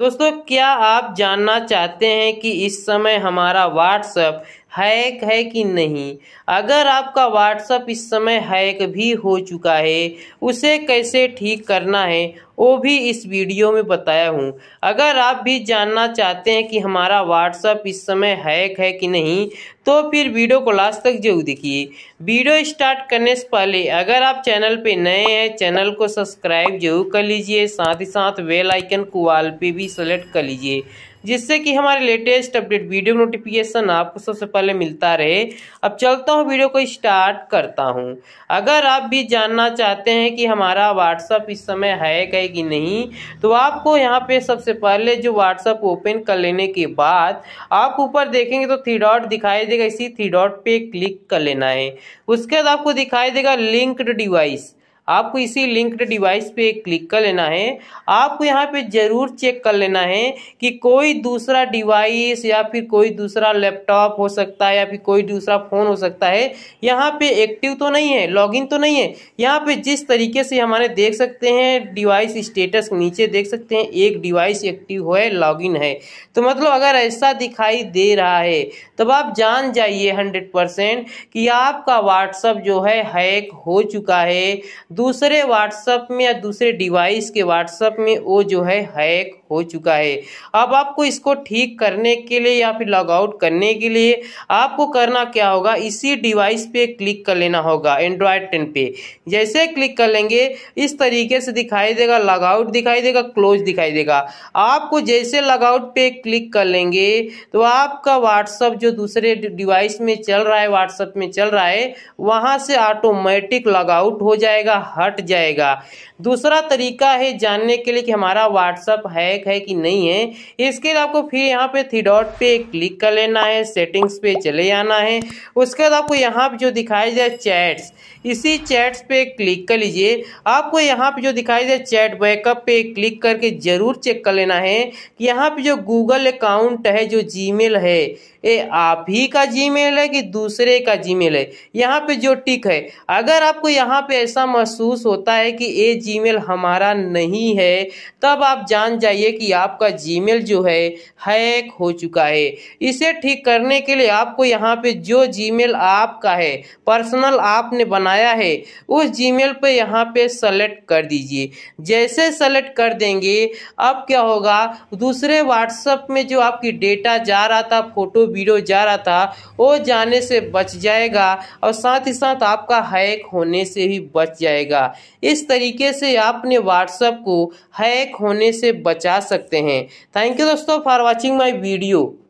दोस्तों क्या आप जानना चाहते हैं कि इस समय हमारा व्हाट्सएप हैक है कि नहीं अगर आपका व्हाट्सअप इस समय हैक भी हो चुका है उसे कैसे ठीक करना है वो भी इस वीडियो में बताया हूँ अगर आप भी जानना चाहते हैं कि हमारा व्हाट्सअप इस समय हैक है कि नहीं तो फिर वीडियो को लास्ट तक जरूर देखिए वीडियो स्टार्ट करने से पहले अगर आप चैनल पे नए हैं चैनल को सब्सक्राइब जरूर कर लीजिए साथ ही साथ वेलाइकन आइकन को वाल पे भी सेलेक्ट कर लीजिए जिससे कि हमारे लेटेस्ट अपडेट वीडियो नोटिफिकेशन आपको सबसे पहले मिलता रहे अब चलता हूँ वीडियो को स्टार्ट करता हूँ अगर आप भी जानना चाहते हैं कि हमारा व्हाट्सअप इस समय है कहे कि नहीं तो आपको यहाँ पे सबसे पहले जो व्हाट्सअप ओपन कर लेने के बाद आप ऊपर देखेंगे तो थ्री डॉट दिखाई देगा इसी थ्री डॉट पे क्लिक कर लेना है उसके बाद आपको दिखाई देगा लिंक्ड डिवाइस आपको इसी लिंक्ड डिवाइस पे क्लिक कर लेना है आपको यहाँ पे ज़रूर चेक कर लेना है कि कोई दूसरा डिवाइस या फिर कोई दूसरा लैपटॉप हो सकता है या फिर कोई दूसरा फ़ोन हो सकता है यहाँ पे एक्टिव तो नहीं है लॉगिन तो नहीं है यहाँ पे जिस तरीके से हमारे देख सकते हैं डिवाइस स्टेटस नीचे देख सकते हैं एक डिवाइस एक्टिव है लॉगिन है तो मतलब अगर ऐसा दिखाई दे रहा है तब आप जान जाइए हंड्रेड परसेंट कि आपका व्हाट्सअप जो है हैक हो चुका है दूसरे व्हाट्सअप में या दूसरे डिवाइस के व्हाट्सअप में वो जो है हैक हो चुका है अब आपको इसको ठीक करने के लिए या फिर लॉग आउट करने के लिए आपको करना क्या होगा इसी डिवाइस पे क्लिक कर लेना होगा एंड्रॉयड टेन पे जैसे क्लिक कर लेंगे इस तरीके से दिखाई देगा लॉग आउट दिखाई देगा क्लोज दिखाई देगा आपको जैसे लॉग आउट पे क्लिक कर लेंगे तो आपका व्हाट्सअप जो दूसरे डिवाइस में चल रहा है व्हाट्सअप में चल रहा है वहाँ से ऑटोमेटिक लॉग आउट हो जाएगा हट जाएगा दूसरा तरीका है जानने के लिए कि हमारा व्हाट्सअप है ब्लैक है कि नहीं है इसके लिए आपको फिर यहाँ पे थ्री डॉट पे क्लिक कर लेना है सेटिंग्स पे चले आना है उसके बाद आपको यहाँ पे जो दिखाई जाए चैट्स इसी चैट्स पे क्लिक कर लीजिए आपको यहाँ पे जो दिखाई जाए चैट बैकअप पे क्लिक करके ज़रूर चेक कर लेना है कि यहाँ पे जो गूगल अकाउंट है जो जीमेल है ये आप ही का जीमेल है कि दूसरे का जीमेल है यहाँ पे जो टिक है अगर आपको यहाँ पे ऐसा महसूस होता है कि ये जीमेल हमारा नहीं है तब आप जान जाइए कि आपका जीमेल जो है हैक हो चुका है इसे ठीक करने के लिए आपको यहाँ पे जो जीमेल आपका है पर्सनल आपने बनाया है उस जीमेल पे यहाँ पे सेलेक्ट कर दीजिए जैसे सेलेक्ट कर देंगे अब क्या होगा दूसरे व्हाट्सएप में जो आपकी डेटा जा रहा था फोटो वीडियो जा रहा था वो जाने से बच जाएगा और साथ ही साथ आपका हैक होने से भी बच जाएगा इस तरीके से आपने व्हाट्सएप को हैक होने से बचा सकते हैं थैंक यू दोस्तों फॉर वॉचिंग माई वीडियो